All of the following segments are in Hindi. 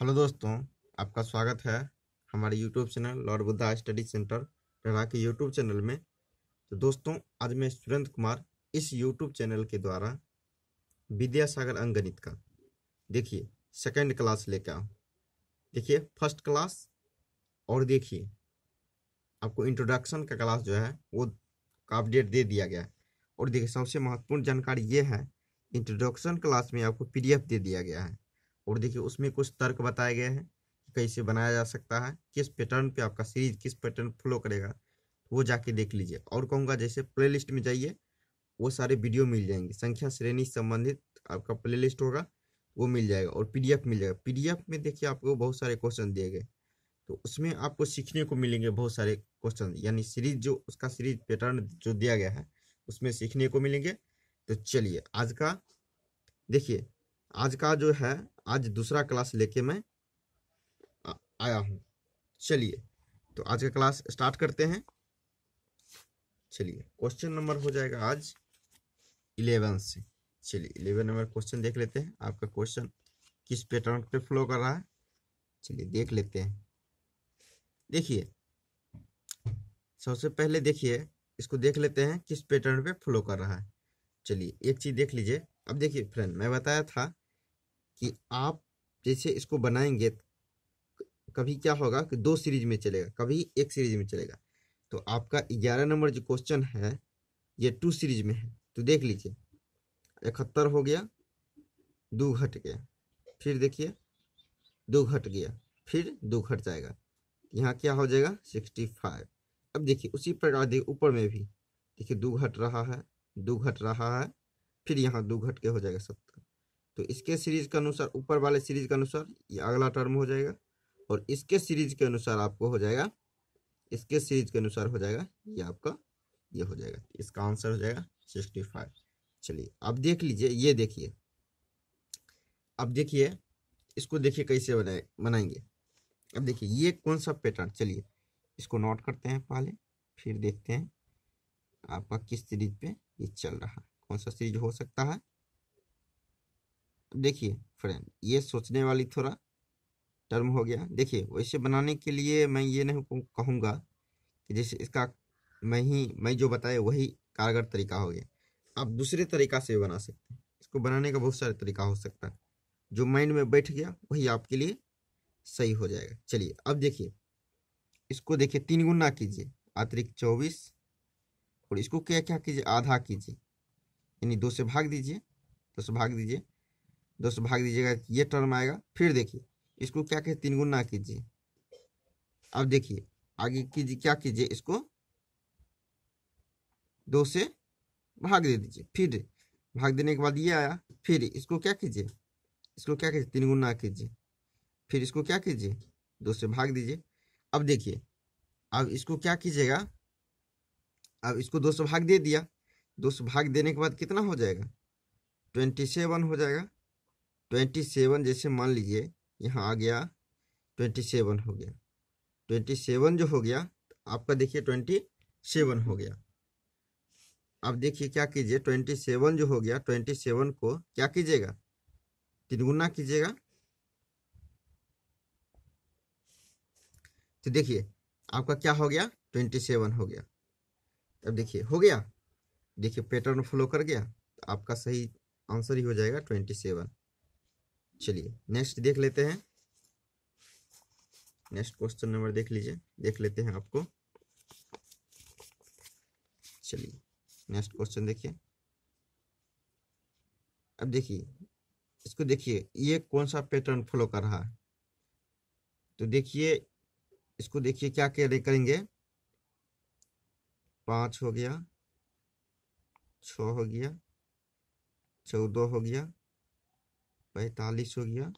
हेलो दोस्तों आपका स्वागत है हमारे YouTube channel Lord Buddha study centre Prabha के यूट्यूब चैनल में तो दोस्तों आज मैं सुरेंद्र कुमार इस यूट्यूब चैनल के द्वारा विद्यासागर अंगणित का देखिए सेकंड क्लास लेकर आऊँ देखिए फर्स्ट क्लास और देखिए आपको इंट्रोडक्शन का क्लास जो है वो का अपडेट दे दिया गया है और देखिए सबसे महत्वपूर्ण जानकारी ये है इंट्रोडक्शन क्लास में आपको पी दे दिया गया है और देखिए उसमें कुछ तर्क बताए गए हैं कि कैसे बनाया जा सकता है किस पैटर्न पे आपका सीरीज किस पैटर्न फॉलो करेगा वो जाके देख लीजिए और कहूँगा जैसे प्लेलिस्ट में जाइए वो सारे वीडियो मिल जाएंगे संख्या श्रेणी संबंधित आपका प्लेलिस्ट होगा वो मिल जाएगा और पीडीएफ मिल जाएगा पीडीएफ में देखिए आपको बहुत सारे क्वेश्चन दिए गए तो उसमें आपको सीखने को मिलेंगे बहुत सारे क्वेश्चन यानी सीरीज जो उसका सीरीज पैटर्न जो दिया गया है उसमें सीखने को मिलेंगे तो चलिए आज का देखिए आज का जो है आज दूसरा क्लास लेके मैं आया हूँ चलिए तो आज का क्लास स्टार्ट करते हैं चलिए क्वेश्चन नंबर हो जाएगा आज इलेवन से चलिए इलेवन नंबर क्वेश्चन देख लेते हैं आपका क्वेश्चन किस पैटर्न पे फ्लो कर रहा है चलिए देख लेते हैं देखिए सबसे पहले देखिए इसको देख लेते हैं किस पैटर्न पे फ्लो कर रहा है चलिए एक चीज़ देख लीजिए अब देखिए फ्रेंड मैं बताया था कि आप जैसे इसको बनाएंगे कभी क्या होगा कि दो सीरीज में चलेगा कभी एक सीरीज में चलेगा तो आपका ग्यारह नंबर जो क्वेश्चन है ये टू सीरीज में है तो देख लीजिए इकहत्तर हो गया दो घट गया फिर देखिए दो घट गया फिर दो घट जाएगा यहाँ क्या हो जाएगा सिक्सटी फाइव अब देखिए उसी प्रकार देखिए ऊपर में भी देखिए दो घट रहा है दो घट रहा है फिर यहाँ दो घट के हो जाएगा सत्तर तो इसके सीरीज के अनुसार ऊपर वाले सीरीज के अनुसार ये अगला टर्म हो जाएगा और इसके सीरीज के अनुसार आपको हो जाएगा इसके सीरीज के अनुसार हो जाएगा ये आपका ये हो जाएगा इसका आंसर हो जाएगा सिक्सटी फाइव चलिए अब देख लीजिए ये देखिए अब देखिए इसको देखिए कैसे बनाए बनाएंगे अब देखिए ये कौन सा पैटर्न चलिए इसको नोट करते हैं पहले फिर देखते हैं आपका किस सीरीज पे ये चल रहा है कौन सा सीरीज हो सकता है देखिए फ्रेंड ये सोचने वाली थोड़ा टर्म हो गया देखिए वैसे बनाने के लिए मैं ये नहीं कहूँगा कि जैसे इसका मैं ही मैं जो बताया वही कारगर तरीका हो गया आप दूसरे तरीका से बना सकते हैं इसको बनाने का बहुत सारे तरीका हो सकता है जो माइंड में बैठ गया वही आपके लिए सही हो जाएगा चलिए अब देखिए इसको देखिए तीन गुना कीजिए अतिरिक्त चौबीस और इसको क्या क्या कीजिए आधा कीजिए यानी दो से भाग दीजिए दो से भाग दीजिए दो से भाग दीजिएगा ये टर्म आएगा फिर देखिए इसको क्या कहे तीन गुना कीजिए अब देखिए आगे कीजिए क्या कीजिए इसको दो से भाग दे दीजिए फिर भाग देने के बाद ये आया फिर इसको क्या कीजिए इसको क्या कीजिए तीन गुना कीजिए फिर इसको क्या कीजिए दो से भाग दीजिए अब देखिए अब इसको क्या कीजिएगा अब इसको दो से भाग दे दिया दो से भाग देने के बाद कितना हो जाएगा ट्वेंटी सेवन हो जाएगा ट्वेंटी सेवन जैसे मान लीजिए यहाँ आ गया ट्वेंटी सेवन हो गया ट्वेंटी सेवन जो हो गया तो आपका देखिए ट्वेंटी सेवन हो गया आप देखिए क्या कीजिए ट्वेंटी सेवन जो हो गया ट्वेंटी सेवन को क्या कीजिएगा तिगुना कीजिएगा तो देखिए आपका क्या हो गया ट्वेंटी सेवन हो गया अब देखिए हो गया देखिए पैटर्न फॉलो कर गया तो आपका सही आंसर ही हो जाएगा ट्वेंटी सेवन चलिए नेक्स्ट देख लेते हैं नेक्स्ट क्वेश्चन नंबर देख लीजिए देख लेते हैं आपको चलिए नेक्स्ट क्वेश्चन देखिए अब देखिए इसको देखिए ये कौन सा पैटर्न फॉलो कर रहा है तो देखिए इसको देखिए क्या करेंगे पांच हो गया छ हो गया चौदह हो गया पैंतालीस हो गया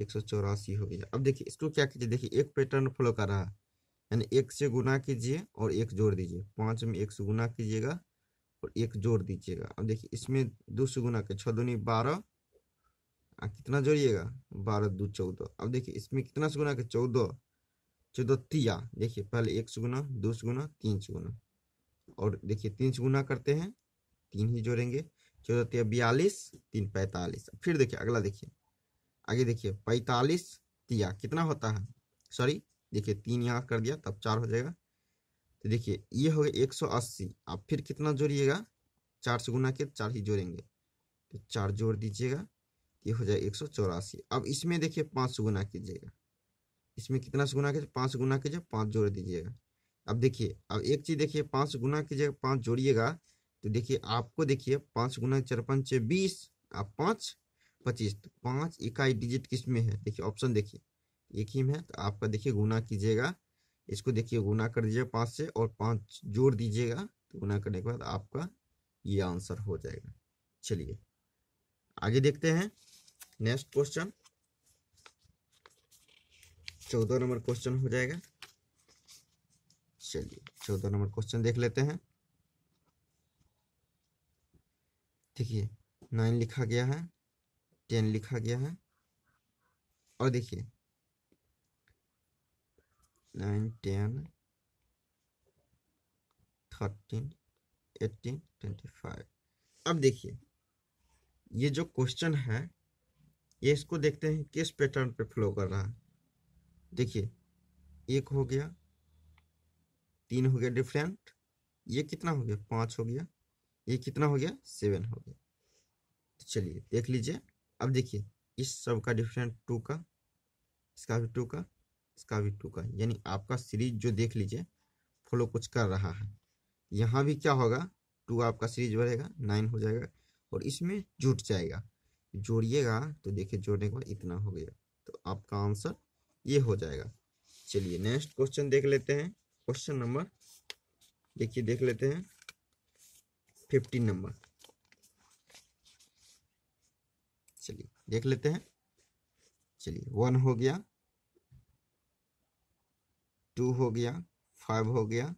एक सौ चौरासी हो गया अब देखिए इसको क्या कीजिए देखिए एक पैटर्न फॉलो कर रहा है यानी एक से गुना कीजिए और एक जोड़ दीजिए पाँच में एक से गुना कीजिएगा और एक जोड़ दीजिएगा अब देखिए इसमें दो से गुना के छः दूनी बारह कितना जोड़िएगा बारह दो चौदह अब देखिए इसमें कितना से गुना के चौदह चौदह तिया देखिए पहले एक से गुना दो से गुना तीन से गुना और देखिए तीन से गुना करते हैं तीन ही जोड़ेंगे चौदह तीन बयालीस तीन पैंतालीस फिर देखिए अगला देखिए आगे देखिए पैंतालीस तिया कितना होता है सॉरी देखिए तीन यहाँ कर दिया तब चार हो जाएगा तो देखिए ये हो गया एक सौ अस्सी आप फिर कितना जोड़िएगा चार से गुना के तो चार ही जोड़ेंगे तो चार जोड़ दीजिएगा तो ये हो जाएगा एक सौ चौरासी अब इसमें देखिए पाँच से गुना कीजिएगा इसमें कितना से गुना कीजिए पाँच गुना कीजिए पाँच जोड़ दीजिएगा अब देखिए अब एक चीज़ देखिए पाँच गुना कीजिएगा पाँच जोड़िएगा तो देखिए आपको देखिए पांच गुना चार छह बीस आप पांच पच्चीस तो पांच इकाई डिजिट किस में है देखिए ऑप्शन देखिए एक ही में है तो आपका देखिए गुना कीजिएगा इसको देखिए गुना कर दीजिए पांच से और पांच जोड़ दीजिएगा तो गुना करने के बाद आपका ये आंसर हो जाएगा चलिए आगे देखते हैं नेक्स्ट क्वेश्चन चौदह नंबर क्वेश्चन हो जाएगा चलिए चौदह नंबर क्वेश्चन देख लेते हैं देखिए नाइन लिखा गया है टेन लिखा गया है और देखिए nine ten thirteen eighteen twenty five अब देखिए ये जो क्वेश्चन है ये इसको देखते हैं किस पैटर्न पे फ्लो कर रहा है देखिए एक हो गया तीन हो गया डिफरेंट ये कितना हो गया पाँच हो गया ये कितना हो गया सेवन हो गया तो चलिए देख लीजिए अब देखिए इस सब का डिफरेंट टू का इसका भी टू का इसका भी टू का यानी आपका सीरीज जो देख लीजिए फॉलो कुछ कर रहा है यहाँ भी क्या होगा टू आपका सीरीज बढ़ेगा नाइन हो जाएगा और इसमें जुट जाएगा जोड़िएगा तो देखिए जोड़ने के बाद इतना हो गया तो आपका आंसर ये हो जाएगा चलिए नेक्स्ट क्वेश्चन देख लेते हैं क्वेश्चन नंबर देखिए देख लेते हैं फिफ्टीन नंबर चलिए देख लेते हैं चलिए वन हो गया टू हो गया फाइव हो गया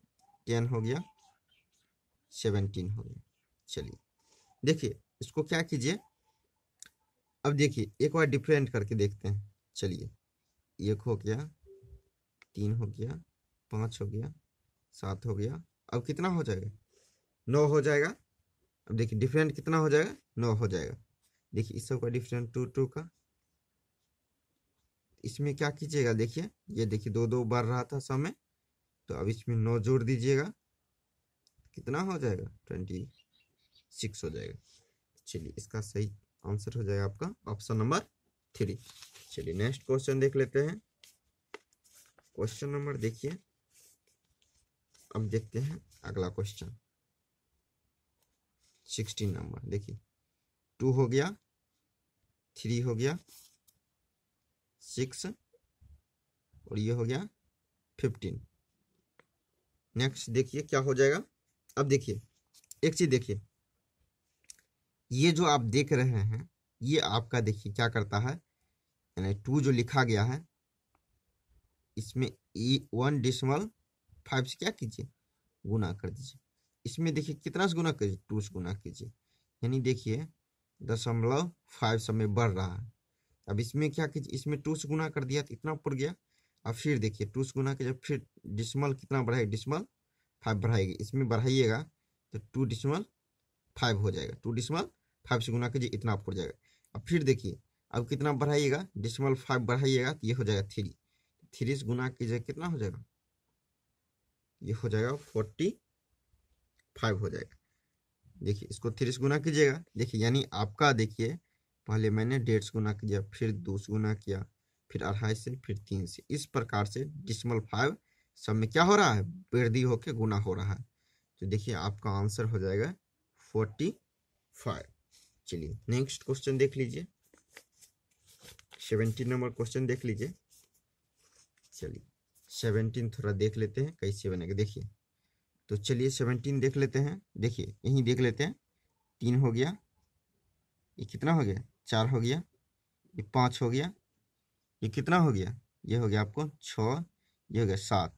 टेन हो गया सेवनटीन हो गया चलिए देखिए इसको क्या कीजिए अब देखिए एक बार डिफरेंट करके देखते हैं चलिए एक हो गया तीन हो गया पाँच हो गया सात हो गया अब कितना हो जाएगा नौ हो जाएगा अब देखिए डिफरेंट कितना हो जाएगा नौ हो जाएगा देखिए इस सबका डिफरेंट टू टू का इसमें क्या कीजिएगा देखिए ये देखिए दो दो बढ़ रहा था सब में तो अब इसमें नौ जोड़ दीजिएगा कितना हो जाएगा ट्वेंटी सिक्स हो जाएगा चलिए इसका सही आंसर हो जाएगा आपका ऑप्शन नंबर थ्री चलिए नेक्स्ट क्वेश्चन देख लेते हैं क्वेश्चन नंबर देखिए अब देखते हैं अगला क्वेश्चन सिक्सटीन नंबर देखिए टू हो गया थ्री हो गया सिक्स और ये हो गया फिफ्टीन नेक्स्ट देखिए क्या हो जाएगा अब देखिए एक चीज देखिए ये जो आप देख रहे हैं ये आपका देखिए क्या करता है यानी टू जो लिखा गया है इसमें ई वन डिसमल फाइव से क्या कीजिए गुना कर दीजिए इसमें देखिए कितना से गुना कीजिए टू से गुना कीजिए यानी देखिए दशमलव फाइव सब में बढ़ रहा है अब इसमें क्या कीजिए इसमें टू से गुना कर दिया तो इतना ऊपर गया अब फिर देखिए टू से गुना के जब फिर डिसमल कितना बढ़ाएगा डिसमल फाइव बढ़ाएगी इसमें बढ़ाइएगा तो टू डिसमल फाइव हो जाएगा टू डिसमल फाइव से गुना कीजिए इतना ऊपर जाएगा अब फिर देखिए अब कितना बढ़ाइएगा डिसमल फाइव बढ़ाइएगा तो ये हो जाएगा थ्री थ्री से गुना कीजिए कितना हो जाएगा ये हो जाएगा फोर्टी फाइव हो जाएगा देखिए इसको थ्री से गुना कीजिएगा देखिए यानी आपका देखिए पहले मैंने डेढ़ से गुना किया फिर दो से गुना किया फिर अढ़ाई से फिर तीन से इस प्रकार से डिसमल फाइव सब में क्या हो रहा है वृद्धि होकर गुना हो रहा है तो देखिए आपका आंसर हो जाएगा फोर्टी फाइव चलिए नेक्स्ट क्वेश्चन देख लीजिए सेवेंटीन नंबर क्वेश्चन देख लीजिए चलिए सेवेंटीन थोड़ा देख लेते हैं कैसे बनेगा देखिए तो चलिए सेवनटीन देख लेते हैं देखिए यहीं देख लेते हैं तीन हो गया ये कितना हो गया चार हो गया ये पाँच हो गया ये कितना हो गया ये हो गया आपको छः ये हो गया सात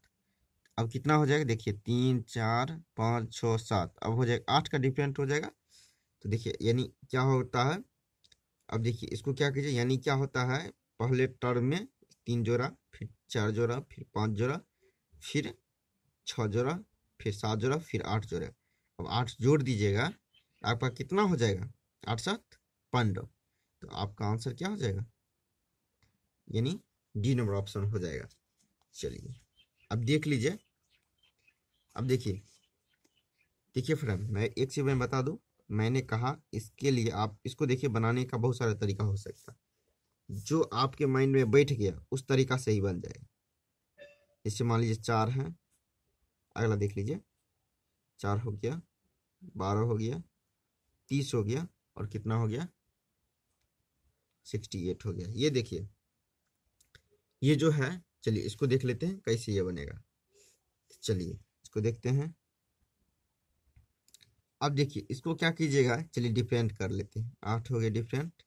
अब कितना हो जाएगा देखिए तीन चार पाँच छः सात अब हो जाएगा आठ का डिफरेंट हो जाएगा तो देखिए यानी क्या होता है अब देखिए इसको क्या कीजिए यानी क्या होता है पहले टर्म में तीन जोड़ा फिर चार जोड़ा फिर पाँच जोड़ा फिर छः जोड़ा फिर सात जोड़ा फिर आठ जोड़े अब आठ जोड़ दीजिएगा आपका कितना हो जाएगा आठ सात पंद्रह तो आपका आंसर क्या हो जाएगा यानी डी नंबर ऑप्शन हो जाएगा चलिए अब देख लीजिए अब देखिए देखिए फ्रेंड मैं एक चीज़ में बता दूं मैंने कहा इसके लिए आप इसको देखिए बनाने का बहुत सारा तरीका हो सकता जो आपके माइंड में बैठ गया उस तरीका से ही बन जाएगा जैसे मान लीजिए चार है अगला देख लीजिए चार हो गया बारह हो गया तीस हो गया और कितना हो गया सिक्सटी एट हो गया ये देखिए ये जो है चलिए इसको देख लेते हैं कैसे ये बनेगा चलिए इसको देखते हैं अब देखिए इसको क्या कीजिएगा चलिए डिफरेंट कर लेते हैं आठ हो गया डिफरेंट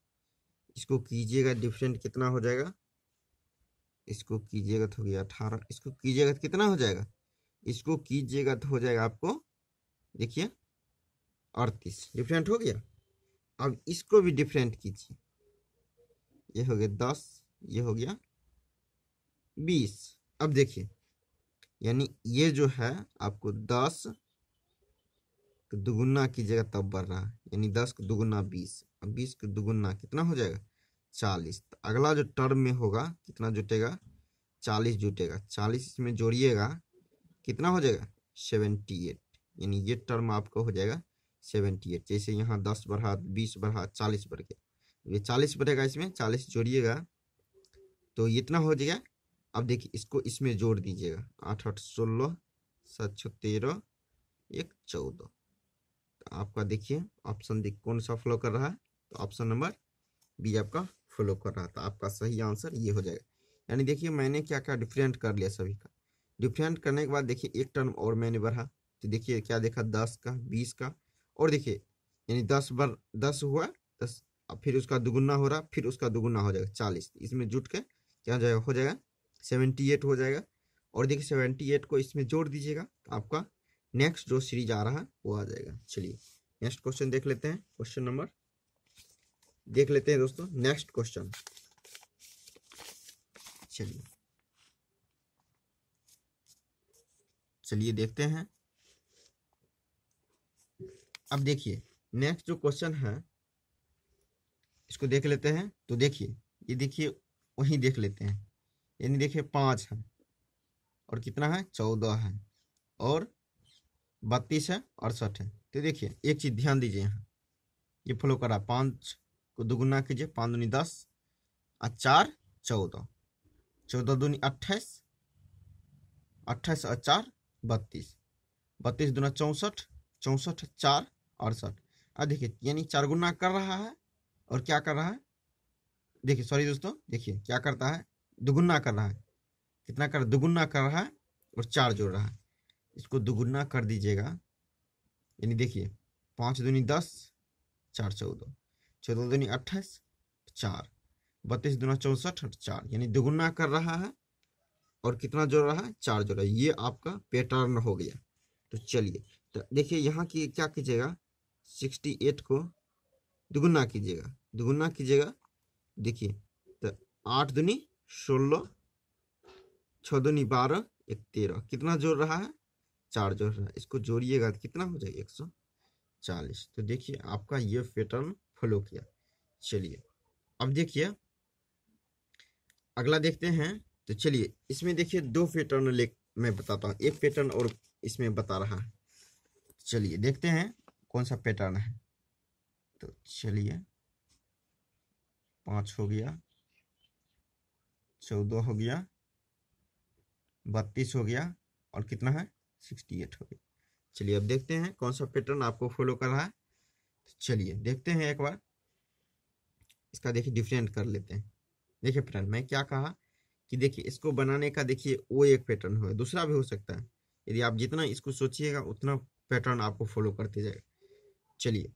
इसको कीजिएगा डिफरेंट कितना हो जाएगा इसको कीजिएगा तो हो गया अठारह इसको कीजिएगा तो कितना हो जाएगा इसको कीजिएगा तो हो जाएगा आपको देखिए अड़तीस डिफरेंट हो गया अब इसको भी डिफरेंट कीजिए ये हो गया दस ये हो गया बीस अब देखिए यानी ये जो है आपको दस को दुगुना कीजिएगा तब बढ़ रहा है यानी दस को दुगुना बीस अब बीस को दुगुना कितना हो जाएगा चालीस तो अगला जो टर्म में होगा कितना जुटेगा चालीस जुटेगा चालीस इसमें जोड़िएगा कितना हो जाएगा सेवेंटी एट यानी ये टर्म आपका हो जाएगा सेवेंटी एट जैसे यहाँ दस बढ़ा बीस बढ़ा चालीस बढ़ गया ये चालीस बढ़ेगा इसमें चालीस जोड़िएगा तो इतना हो जाएगा अब देखिए इसको इसमें जोड़ दीजिएगा आठ आठ सोलह सात छः तेरह एक चौदह तो आपका देखिए ऑप्शन देख कौन सा फॉलो कर रहा है तो ऑप्शन नंबर बी आपका फॉलो कर रहा था तो आपका सही आंसर ये हो जाएगा यानी देखिए मैंने क्या क्या डिफरेंट कर लिया सभी का डिफरेंट करने के बाद देखिए एक टर्म और मैंने बढ़ा तो देखिए क्या देखा दस का बीस का और देखिए यानी दस बार दस हुआ दस अब फिर उसका दुगुना हो रहा फिर उसका दुगुना हो जाएगा चालीस इसमें जुट के क्या जाएगा हो जाएगा सेवेंटी एट हो जाएगा और देखिए सेवेंटी एट को इसमें जोड़ दीजिएगा तो आपका नेक्स्ट जो सीरीज आ रहा है वो आ जाएगा चलिए नेक्स्ट क्वेश्चन देख लेते हैं क्वेश्चन नंबर देख लेते हैं दोस्तों नेक्स्ट क्वेश्चन चलिए चलिए देखते हैं अब देखिए नेक्स्ट जो क्वेश्चन है इसको देख लेते हैं तो देखिए ये देखिए वही देख लेते हैं यानी देखिए पाँच है और कितना है चौदह है और बत्तीस है अड़सठ है तो देखिए एक चीज़ ध्यान दीजिए यहाँ ये फॉलो करा रहा पाँच को दुगुना कीजिए पाँच दूनी दस और चार चौदह चौदह दूनी अट्ठाईस अट्ठाईस और चार बत्तीस बत्तीस दुना चौंसठ चौंसठ चार अड़सठ अब देखिए यानी चार गुना कर रहा है और क्या कर रहा है देखिए सॉरी दोस्तों देखिए क्या करता है दुगुना कर रहा है कितना कर दुगुना कर रहा है और चार जोड़ रहा है इसको दुगुना कर दीजिएगा यानी देखिए पाँच दूनी दस चार चौदह चौदह दूनी अट्ठाईस चार बत्तीस दूना चौंसठ और चार यानी दुगुना कर रहा है और कितना जोड़ रहा है चार जोड़ रहा है ये आपका पैटर्न हो गया तो चलिए तो देखिए यहाँ की क्या कीजिएगा सिक्सटी एट को दुगुना कीजिएगा दुगुना कीजिएगा देखिए तो आठ दुनी सोलह छः दुनी बारह एक तेरह कितना जोड़ रहा है चार जोड़ रहा है इसको जोड़िएगा तो कितना हो जाएगा एक सौ चालीस तो देखिए आपका ये पैटर्न फॉलो किया चलिए अब देखिए अगला देखते हैं तो चलिए इसमें देखिए दो पैटर्न ले मैं बताता हूँ एक पैटर्न और इसमें बता रहा है चलिए देखते हैं कौन सा पैटर्न है तो चलिए पाँच हो गया चौदह हो गया बत्तीस हो गया और कितना है सिक्सटी एट हो गया चलिए अब देखते हैं कौन सा पैटर्न आपको फॉलो कर रहा है तो चलिए देखते हैं एक बार इसका देखिए डिफरेंट कर लेते हैं देखिए फ्रेंड मैं क्या कहा कि देखिए इसको बनाने का देखिए वो एक पैटर्न हो दूसरा भी हो सकता है यदि आप जितना इसको सोचिएगा उतना पैटर्न आपको फॉलो करते जाएगा चलिए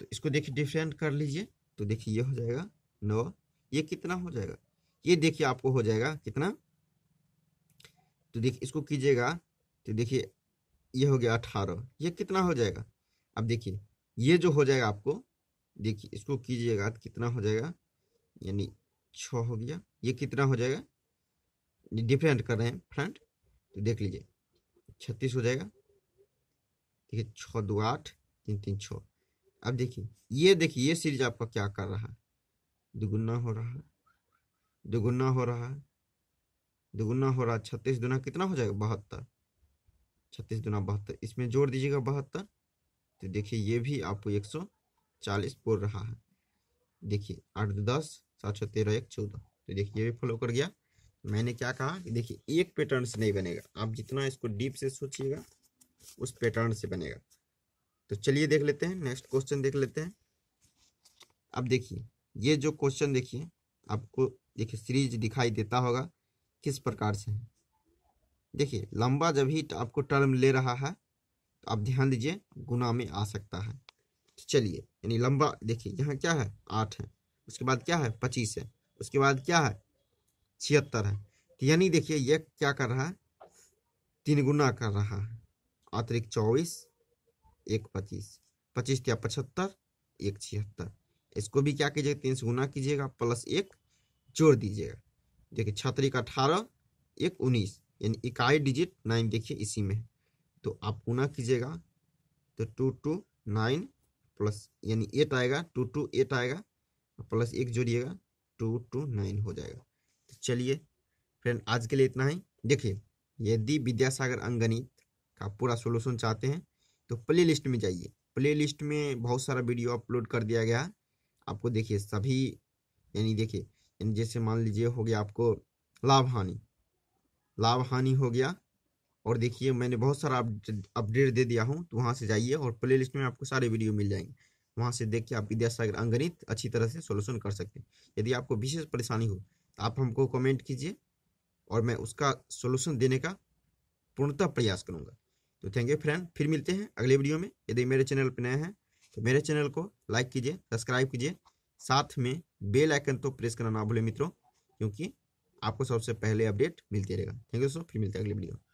तो इसको देखिए डिफरेंट कर लीजिए तो देखिए ये हो जाएगा नौ ये कितना हो जाएगा ये देखिए आपको हो जाएगा कितना तो देखिए इसको कीजिएगा तो देखिए ये हो गया अठारह ये कितना हो जाएगा अब देखिए ये जो हो जाएगा आपको देखिए इसको कीजिएगा तो कितना हो जाएगा यानी छ हो गया ये कितना हो जाएगा डिफरेंट कर रहे हैं फ्रंट तो देख लीजिए छत्तीस हो जाएगा ठीक है छः दो आठ तीन तीन छः अब देखिए ये देखिए ये सीरीज आपका क्या कर रहा है दुगुना हो रहा है दुगुना हो रहा है दुगुना हो रहा है छत्तीस दुना कितना हो जाएगा बहत्तर छत्तीस दुना बहत्तर इसमें जोड़ दीजिएगा बहत्तर तो देखिए ये भी आपको एक सौ चालीस बोल रहा है देखिए आठ दस सात सौ तेरह एक चौदह तो देखिए ये भी फॉलो कर गया मैंने क्या कहा कि देखिए एक पैटर्न से नहीं बनेगा आप जितना इसको डीप से सोचिएगा उस पैटर्न से बनेगा तो चलिए देख लेते हैं नेक्स्ट क्वेश्चन देख लेते हैं अब देखिए ये जो क्वेश्चन देखिए आपको देखिए सीरीज दिखाई देता होगा किस प्रकार से है देखिए लंबा जब ही आपको टर्म ले रहा है तो आप ध्यान दीजिए गुना में आ सकता है तो चलिए यानी लंबा देखिए यहाँ क्या है आठ है उसके बाद क्या है पच्चीस है उसके बाद क्या है छिहत्तर है तो यानी देखिए ये क्या कर रहा है तीन गुना कर रहा है अतिरिक्त चौबीस एक पच्चीस पच्चीस या पचहत्तर एक छिहत्तर इसको भी क्या कीजिएगा तीन से गुना कीजिएगा प्लस एक जोड़ दीजिएगा देखिए छतरी का अठारह एक उन्नीस यानी इकाई डिजिट नाइन देखिए इसी में तो आप गुना कीजिएगा तो टू टू नाइन प्लस यानी एट आएगा टू टू एट आएगा तो प्लस एक जोड़िएगा टू टू नाइन हो जाएगा तो चलिए फ्रेंड आज के लिए इतना ही देखिए यदि विद्यासागर अंगणित का पूरा सोल्यूशन चाहते हैं तो प्ले लिस्ट में जाइए प्ले लिस्ट में बहुत सारा वीडियो अपलोड कर दिया गया आपको देखिए सभी यानी देखिए यानी जैसे मान लीजिए हो गया आपको लाभ हानि लाभ हानि हो गया और देखिए मैंने बहुत सारा अपडेट दे दिया हूँ तो वहाँ से जाइए और प्ले लिस्ट में आपको सारे वीडियो मिल जाएंगे वहाँ से देख के आप विद्यासागर अंगणित अच्छी तरह से सोल्यूशन कर सकते हैं यदि आपको विशेष परेशानी हो तो आप हमको कमेंट कीजिए और मैं उसका सोल्यूशन देने का पूर्णतः प्रयास करूँगा तो थैंक यू फ्रेंड फिर मिलते हैं अगले वीडियो में यदि मेरे चैनल पर नए हैं तो मेरे चैनल को लाइक कीजिए सब्सक्राइब कीजिए साथ में बेल आइकन तो प्रेस करना ना भूलें मित्रों क्योंकि आपको सबसे पहले अपडेट मिलते रहेगा थैंक यू सो फिर मिलते हैं अगले वीडियो